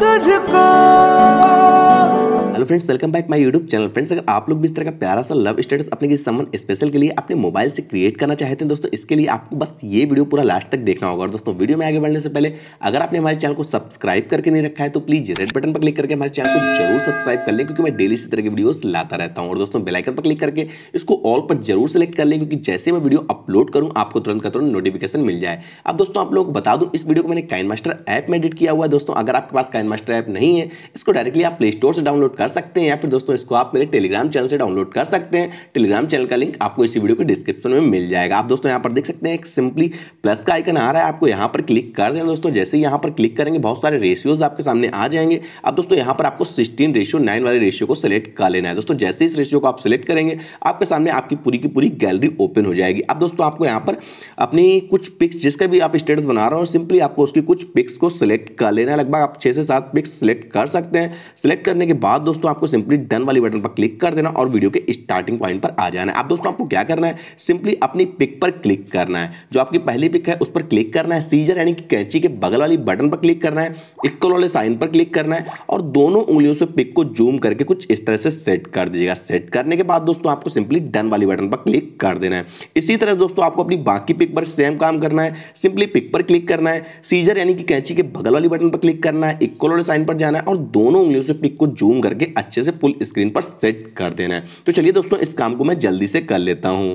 뜨집고 hello friends welcome back my YouTube channel friends अगर आप लोग भी इस तरह का प्यारा सा लव स्टेटस अपने किसी समन स्पेशल के लिए अपने मोबाइल से क्रिएट करना चाहते हैं दोस्तों इसके लिए आपको बस ये वीडियो पूरा लास्ट तक देखना होगा और दोस्तों वीडियो में आगे बढ़ने से पहले अगर आपने हमारे चैनल को सब्सक्राइब करके नहीं रखा है तो प्लीज रेड बटन पर क्लिक करके हमारे चैनल को जरूर सब्सक्राइब कर लें क्योंकि मैं डेली इसी तरह की वीडियो लाता रहता हूँ और दोस्तों बेलाइकन पर क्लिक करके इसको ऑल पर जरूर सेलेक्ट कर लें क्योंकि जैसे मैं वीडियो अपलोड करूँ आपको तुरंत का तुरंत नोटिफिकेशन मिल जाए अब दोस्तों आप लोग को बता दूँ इस वीडियो को मैंने काइन मास्टर ऐप में एडिट किया हुआ है दोस्तों अगर आपके पास काइन मास्टर ऐप नहीं है इसको डायरेक्टली आप प्ले स्टोर से डाउनलोड कर कर सकते हैं या फिर दोस्तों इसको आप मेरे टेलीग्राम चैनल से डाउनलोड कर सकते हैं टेलीग्राम चैनल का लिंक आपको इसी वीडियो के डिस्क्रिप्शन में मिल जाएगा आप दोस्तों यहाँ पर देख सकते हैं एक सिंपली प्लस का आइकन आ रहा है आपको यहाँ पर क्लिक कर देना दोस्तों जैसे ही यहाँ पर क्लिक करेंगे बहुत सारे रेशियोज आपके सामने आ जाएंगे अब दोस्तों यहाँ पर आपको सिक्सटीन रेशियो नाइन वाले रेशियो को सिलेक्ट कर लेना है दोस्तों जैसे इस रेशियो को आप सिलेक्ट करेंगे आपके सामने आपकी पूरी की पूरी गैलरी ओपन हो जाएगी अब दोस्तों आपको यहाँ पर अपनी कुछ पिक्स जिसका भी आप स्टेटस बना रहे हो सिंपली आपको उसकी कुछ पिक्स को सिलेक्ट कर लेना है लगभग आप छः से सात पिक्स सिलेक्ट कर सकते हैं सिलेक्ट करने के बाद दोस्तों दोस्तों आपको सिंपली डन वाली बटन पर क्लिक कर देना और वीडियो के स्टार्टिंग पॉइंट पर आ जाना है अब दोस्तों आपको क्या करना है सिंपली अपनी पिक पर क्लिक करना है जो आपकी पहली पिक है उस पर क्लिक करना है सीजर यानी कि कैंची के बगल वाली बटन पर क्लिक करना है इक्वल वाले साइन पर क्लिक करना है और दोनों उंगलियों से पिक को जूम करके कुछ इस तरह से सेट कर दीजिएगा सेट करने के बाद दोस्तों आपको सिंपली डन वाली बटन पर क्लिक कर देना है इसी तरह दोस्तों आपको अपनी बाकी पिक पर सेम काम करना है सिंपली पिक पर क्लिक करना है सीजर यानी कि कैंची के बगल वाली बटन पर क्लिक करना है इक्वल वाले साइन पर जाना है और दोनों उंगलियों से पिक को जूम करके अच्छे से फुल स्क्रीन पर सेट कर देना है तो चलिए दोस्तों इस काम को मैं जल्दी से कर लेता हूँ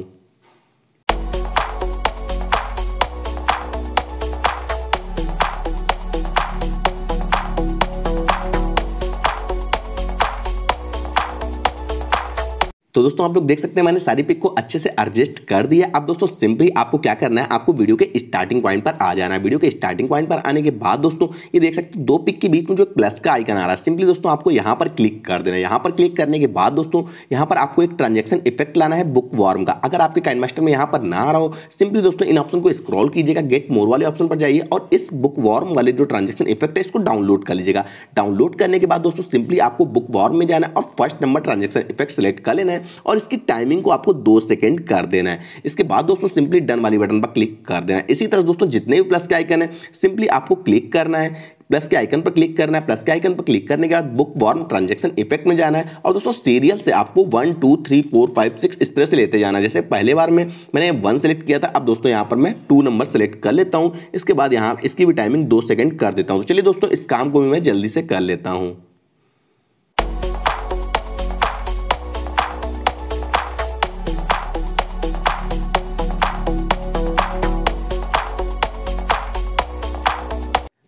तो दोस्तों आप लोग देख सकते हैं मैंने सारी पिक को अच्छे से एडजस्ट कर दिया अब दोस्तों सिंपली आपको क्या करना है आपको वीडियो के स्टार्टिंग पॉइंट पर आ जाना है वीडियो के स्टार्टिंग पॉइंट पर आने के बाद दोस्तों ये देख सकते हैं दो पिक के बीच में जो प्लस का आइकन आ रहा है सिंपली दोस्तों आपको यहाँ पर क्लिक कर देना है यहाँ पर क्लिक करने के बाद दोस्तों यहाँ पर आपको एक ट्रांजेक्शन इफेक्ट लाना है बुक वार्म का अगर आपके काइनमास्टर में यहाँ पर ना आ रहा हो सिंपली दोस्तों इन ऑप्शन को स्क्रॉल कीजिएगा गेट मोर वाले ऑप्शन पर जाइए और इस बुक वार्म वाले जो ट्रांजेक्शन इफेक्ट है इसको डाउनलोड कर लीजिएगा डाउनलोड करने के बाद दोस्तों सिंपली आपको बुक वार्म में जाना है और first number transition effect select कर लेना है और इसकी टाइमिंग को आपको दो सेकेंड कर देना है इसके बाद दोस्तों सिंपली डन वाली बटन पर क्लिक कर देना है इसी तरह दोस्तों जितने भी प्लस के आइकन है सिंपली आपको क्लिक करना है प्लस के आइकन पर क्लिक करना है प्लस के आइकन पर क्लिक करने के बाद बुक वॉर्म ट्रांजेक्शन इफेक्ट में जाना है और दोस्तों सीरियल से आपको one two three four five six इस तरह से लेते जाना है जैसे पहले बार में मैंने वन सेलेक्ट किया था अब दोस्तों यहाँ पर मैं टू नंबर सेलेक्ट कर लेता हूँ इसके बाद यहाँ इसकी भी टाइमिंग दो सेकेंड कर देता हूँ तो चलिए दोस्तों इस काम को भी मैं जल्दी से कर लेता हूँ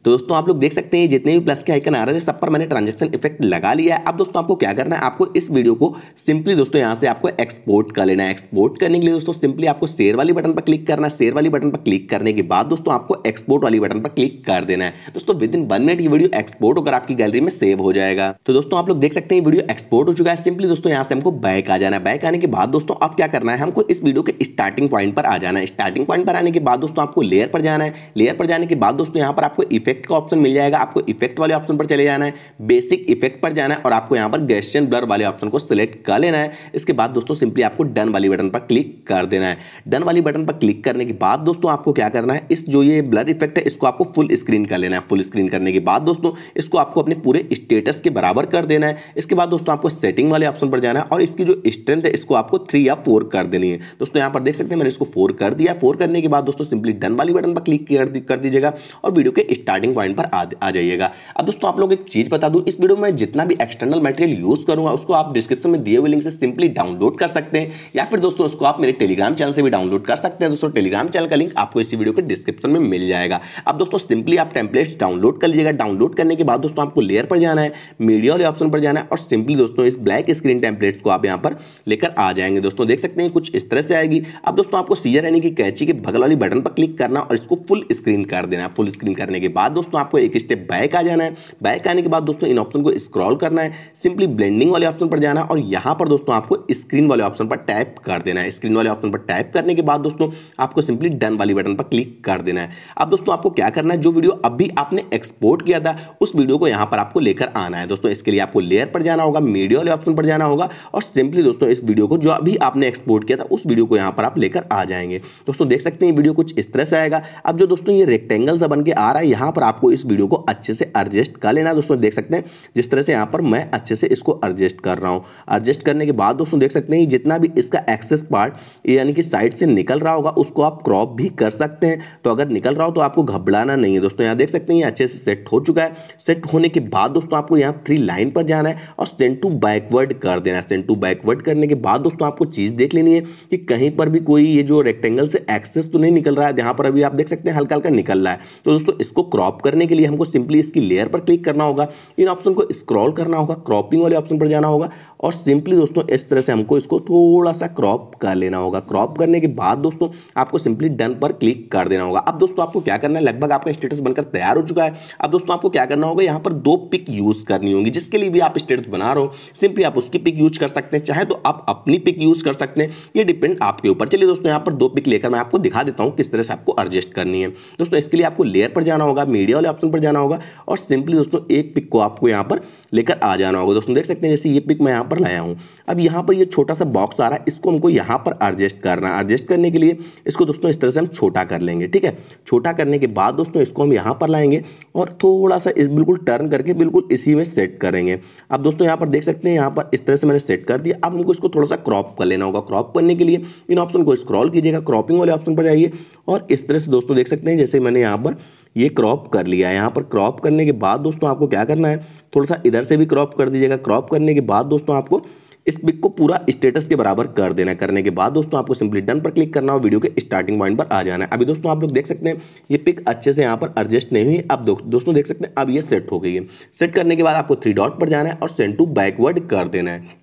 तो दोस्तों आप लोग देख सकते हैं जितने भी प्लस के आइकन आ रहे थे सब पर मैंने ट्रांजेक्शन इफेक्ट लगा लिया है अब दोस्तों आपको क्या करना है आपको इस वीडियो को सिंपली दोस्तों यहाँ से आपको एक्सपोर्ट कर लेना है एक्सपोर्ट करने के लिए दोस्तों सिंपली आपको शेयर वाली बटन पर क्लिक करना है शेयर वाली बटन पर क्लिक करने के बाद दोस्तों आपको एक्सपोर्ट वाली बटन पर क्लिक कर देना है दोस्तों विद इन वन मिनट ये वीडियो एक्सपोर्ट होकर आपकी गैलरी में सेव हो जाएगा तो दोस्तों आप लोग देख सकते हैं वीडियो एक्सपोर्ट हो चुका है सिंपली दोस्तों यहाँ से हमको बैक आ जाना है बैक आने के बाद दोस्तों अब क्या करना है हमको इस वीडियो के स्टार्टिंग पॉइंट पर आ जाना है स्टार्टिंग पॉइंट पर आने के बाद दोस्तों आपको लेयर पर जाना है लेयर पर जाने के बाद दोस्तों यहाँ पर आपको इफेक्ट इफेक्ट का ऑप्शन मिल जाएगा आपको इफेक्ट वाले ऑप्शन पर चले जाना है बेसिक इफेक्ट पर जाना है और आपको यहाँ पर गैस्टियन ब्लर वाले ऑप्शन को सिलेक्ट कर लेना है इसके बाद दोस्तों सिंपली आपको डन वाली बटन पर क्लिक कर देना है डन वाली बटन पर क्लिक करने के बाद दोस्तों आपको क्या करना है इस जो ये ब्लर इफेक्ट है इसको आपको फुल स्क्रीन कर लेना है फुल स्क्रीन करने के बाद दोस्तों इसको आपको अपने पूरे स्टेटस के बराबर कर देना है इसके बाद दोस्तों आपको सेटिंग वाले ऑप्शन पर जाना है और इसकी जो स्ट्रेंथ है इसको आपको थ्री या फोर कर देनी है दोस्तों यहाँ पर देख सकते हैं मैंने इसको फोर कर दिया फोर करने के बाद दोस्तों सिंपली डन वाली बटन पर क्लिक कर दीजिएगा और वीडियो के स्टार्टिंग स्टार्टिंग पॉइंट पर आ, आ जाइएगा अब दोस्तों आप लोग एक चीज़ बता दूं इस वीडियो में जितना भी एक्सटर्नल मटेरियल यूज़ करूंगा उसको आप डिस्क्रिप्शन में दिए हुए लिंक से सिंपली डाउनलोड कर सकते हैं या फिर दोस्तों उसको आप मेरे टेलीग्राम चैनल से भी डाउनलोड कर सकते हैं दोस्तों टेलीग्राम चैनल का लिंक आपको इसी वीडियो के डिस्क्रिप्शन में मिल जाएगा अब दोस्तों सिंपली आप टेम्पलेट्स डाउनलोड कर लीजिएगा डाउनलोड करने के बाद दोस्तों आपको लेयर पर जाना है मीडिया वाले ऑप्शन पर जाना है और सिंपली दोस्तों इस ब्लैक स्क्रीन टेम्पलेट्स को आप यहाँ पर लेकर आ जाएंगे दोस्तों देख सकते हैं कुछ इस तरह से आएगी अब दोस्तों आपको सीजर यानी कि कैची के बगल वाली बटन पर क्लिक करना और इसको फुल स्क्रीन कर देना फुल स्क्रीन करने के बाद बाद दोस्तों आपको एक स्टेप बैक आ जाना है बैक आने के बाद दोस्तों इन ऑप्शन को स्क्रॉल करना है सिंपली ब्लेंडिंग वाले ऑप्शन पर जाना है और यहाँ पर दोस्तों आपको स्क्रीन वाले ऑप्शन पर टाइप कर देना है स्क्रीन वाले ऑप्शन पर टाइप करने के बाद दोस्तों आपको सिंपली डन वाली बटन पर क्लिक कर देना है अब दोस्तों आपको क्या करना है जो वीडियो अभी आपने एक्सपोर्ट किया था उस वीडियो को यहाँ पर आपको लेकर आना है दोस्तों इसके लिए आपको लेयर पर जाना होगा मीडिया वाले ऑप्शन पर जाना होगा और सिंपली दोस्तों इस वीडियो को जो अभी आपने एक्सपोर्ट किया था उस वीडियो को यहाँ पर आप लेकर आ जाएंगे दोस्तों देख सकते हैं वीडियो कुछ इस तरह से आएगा अब जो दोस्तों ये रेक्टेंगल सा बन के आ रहा है यहाँ पर आपको इस वीडियो को अच्छे से एडजस्ट कर लेना दोस्तों देख सकते हैं जिस तरह से यहाँ पर मैं अच्छे से इसको एडजस्ट कर रहा हूँ एडजस्ट करने के बाद दोस्तों देख सकते हैं जितना भी इसका एक्सेस पार्ट यानी कि साइड से निकल रहा होगा उसको आप क्रॉप भी कर सकते हैं तो अगर निकल रहा हो तो आपको घबराना नहीं है दोस्तों यहाँ देख सकते हैं ये अच्छे से सेट हो चुका है सेट होने के बाद दोस्तों आपको यहाँ थ्री लाइन पर जाना है और सेंट टू बैकवर्ड कर देना है सेंट टू बैकवर्ड करने के बाद दोस्तों आपको चीज़ देख लेनी है कि कहीं पर भी कोई ये जो रेक्टेंगल से एक्सेस तो नहीं निकल रहा है यहाँ पर अभी आप देख सकते हैं हल्का हल्का निकल रहा है तो दोस्तों इसको क्रॉप क्रॉप करने के लिए हमको सिंपली इसकी लेयर पर क्लिक करना होगा इन ऑप्शन को स्क्रॉल करना होगा क्रॉपिंग वाले ऑप्शन पर जाना होगा और सिंपली दोस्तों इस तरह से हमको इसको थोड़ा सा क्रॉप कर लेना होगा क्रॉप करने के बाद दोस्तों आपको सिंपली डन पर क्लिक कर देना होगा अब दोस्तों आपको क्या करना है लगभग आपका स्टेटस बनकर तैयार हो चुका है अब दोस्तों आपको क्या करना होगा यहाँ पर दो पिक यूज़ करनी होगी जिसके लिए भी आप स्टेटस बना रहे हो सिंपली आप उसकी पिक यूज कर सकते हैं चाहे तो आप अपनी पिक यूज़ कर सकते हैं ये डिपेंड आपके ऊपर चलिए दोस्तों यहाँ पर दो पिक लेकर मैं आपको दिखा देता हूँ किस तरह से आपको एडजस्ट करनी है दोस्तों इसके लिए आपको लेयर पर जाना होगा मीडिया वाले ऑप्शन पर जाना होगा और सिंपली दोस्तों एक पिक को आपको यहाँ पर लेकर आ जाना होगा दोस्तों देख सकते हैं जैसे ये पिक मैं यहाँ पर लाया हूँ अब यहाँ पर ये यह छोटा सा बॉक्स आ रहा है इसको हमको यहाँ पर एडजस्ट करना है एडजस्ट करने के लिए इसको दोस्तों इस तरह से हम छोटा कर लेंगे ठीक है छोटा करने के बाद दोस्तों इसको हम यहाँ पर लाएंगे और थोड़ा सा इस बिल्कुल टर्न करके बिल्कुल इसी में सेट करेंगे अब दोस्तों यहाँ पर देख सकते हैं यहाँ पर इस तरह से मैंने सेट कर दिया अब हमको इसको थोड़ा सा क्रॉप कर लेना होगा क्रॉप करने के लिए इन ऑप्शन को स्क्रॉल कीजिएगा क्रॉपिंग वाले ऑप्शन पर जाइए और इस तरह से दोस्तों देख सकते हैं जैसे मैंने यहाँ पर ये क्रॉप कर लिया है यहाँ पर क्रॉप करने के बाद दोस्तों आपको क्या करना है थोड़ा सा इधर से भी क्रॉप कर दीजिएगा क्रॉप करने के बाद दोस्तों आपको इस पिक को पूरा स्टेटस के बराबर कर देना करने के बाद दोस्तों आपको सिंपली डन पर क्लिक करना हो वीडियो के स्टार्टिंग पॉइंट पर आ जाना है अभी दोस्तों आप लोग देख सकते हैं ये पिक अच्छे से यहाँ पर एडजस्ट नहीं हुई अब दोस्तों देख सकते हैं अब ये सेट हो गई है सेट करने के बाद आपको थ्री डॉट पर जाना है और सेंड टू बैकवर्ड कर देना है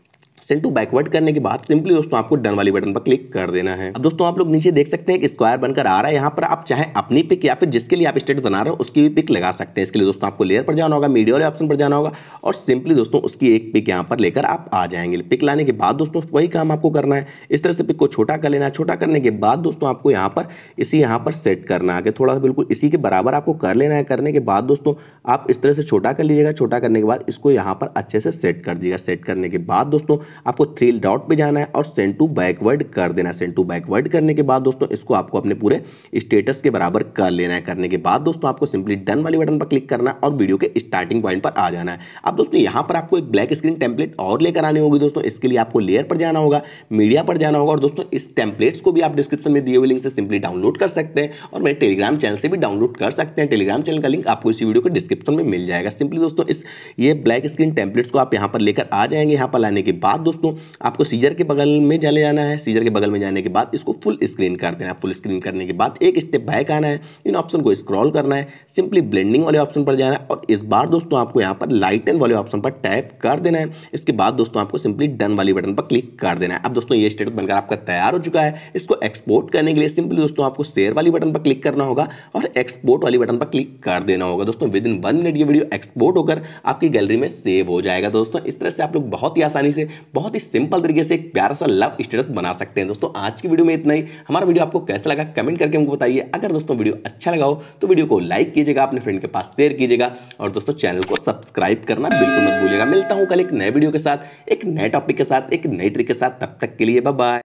सेल टू बैकवर्ड करने के बाद सिंपली दोस्तों आपको डन वाली बटन पर क्लिक कर देना है अब दोस्तों आप लोग नीचे देख सकते हैं कि स्क्वायर बनकर आ रहा है यहाँ पर आप चाहे अपनी पिक या फिर जिसके लिए आप स्टेटस बना रहे हो उसकी भी पिक लगा सकते हैं इसके लिए दोस्तों आपको लेयर पर जाना होगा मीडिया वाले ऑप्शन पर जाना होगा और सिंपली दोस्तों उसकी एक पिक यहाँ पर लेकर आप आ जाएंगे पिक लाने के बाद दोस्तों वही काम आपको करना है इस तरह से पिक को छोटा कर लेना है छोटा करने के बाद दोस्तों आपको यहाँ पर इसी यहाँ पर सेट करना है थोड़ा सा बिल्कुल इसी के बराबर आपको कर लेना है करने के बाद दोस्तों आप इस तरह से छोटा कर लीजिएगा छोटा करने के बाद इसको यहाँ पर अच्छे से सेट कर दीजिएगा सेट करने के बाद दोस्तों आपको थ्री डॉट पे जाना है और सेंड टू बैकवर्ड कर देना है सेंड टू बैकवर्ड करने के बाद दोस्तों इसको आपको अपने पूरे स्टेटस के बराबर कर लेना है करने के बाद दोस्तों आपको सिंपली डन वाले बटन पर क्लिक करना है और वीडियो के स्टार्टिंग पॉइंट पर आ जाना है अब दोस्तों यहाँ पर आपको एक ब्लैक स्क्रीन टेम्पलेट और लेकर आनी होगी दोस्तों इसके लिए आपको लेयर पर जाना होगा मीडिया पर जाना होगा और दोस्तों इस टेम्पलेट्स को भी आप डिस्क्रिप्शन में दिए हुए लिंक से सिंपली डाउनलोड कर सकते हैं और मेरे टेलीग्राम चैनल से भी डाउनलोड कर सकते हैं टेलीग्राम चैनल का लिंक आपको इसी वीडियो के डिस्क्रिप्शन में मिल जाएगा सिंपली दोस्तों इस ये ब्लैक स्क्रीन टेम्पलेट्स को आप यहाँ पर लेकर आ जाएंगे यहाँ पर लाने के बाद दोस्तों आपको सीजर के बगल में चले जाना है सीजर के बगल में जाने के बाद इसको फुल स्क्रीन कर देना है फुल स्क्रीन करने के बाद एक स्टेप बैक आना है इन ऑप्शन को स्क्रॉल करना है सिंपली ब्लेंडिंग वाले ऑप्शन पर जाना है और इस बार दोस्तों आपको यहाँ पर लाइटन वाले ऑप्शन पर टैप कर देना है इसके बाद दोस्तों आपको सिंपली डन वाली बटन पर क्लिक कर देना है अब दोस्तों ये स्टेटस बनकर आपका तैयार हो चुका है इसको एक्सपोर्ट करने के लिए सिंपली दोस्तों आपको शेयर वाली बटन पर क्लिक करना होगा और एक्सपोर्ट वाली बटन पर क्लिक कर देना होगा दोस्तों विद इन वन मिनट ये वीडियो एक्सपोर्ट होकर आपकी गैलरी में सेव हो जाएगा दोस्तों इस तरह से आप लोग बहुत ही आसानी से बहुत ही सिंपल तरीके से एक प्यारा सा लव स्टेटस बना सकते हैं दोस्तों आज की वीडियो में इतना ही हमारा वीडियो आपको कैसा लगा कमेंट करके हमको बताइए अगर दोस्तों वीडियो अच्छा लगा हो तो वीडियो को लाइक कीजिएगा अपने फ्रेंड के पास शेयर कीजिएगा और दोस्तों चैनल को सब्सक्राइब करना बिल्कुल मत भूलिएगा मिलता हूँ कल एक नए वीडियो के साथ एक नए टॉपिक के साथ एक नई ट्रिक के साथ तब तक के लिए बाय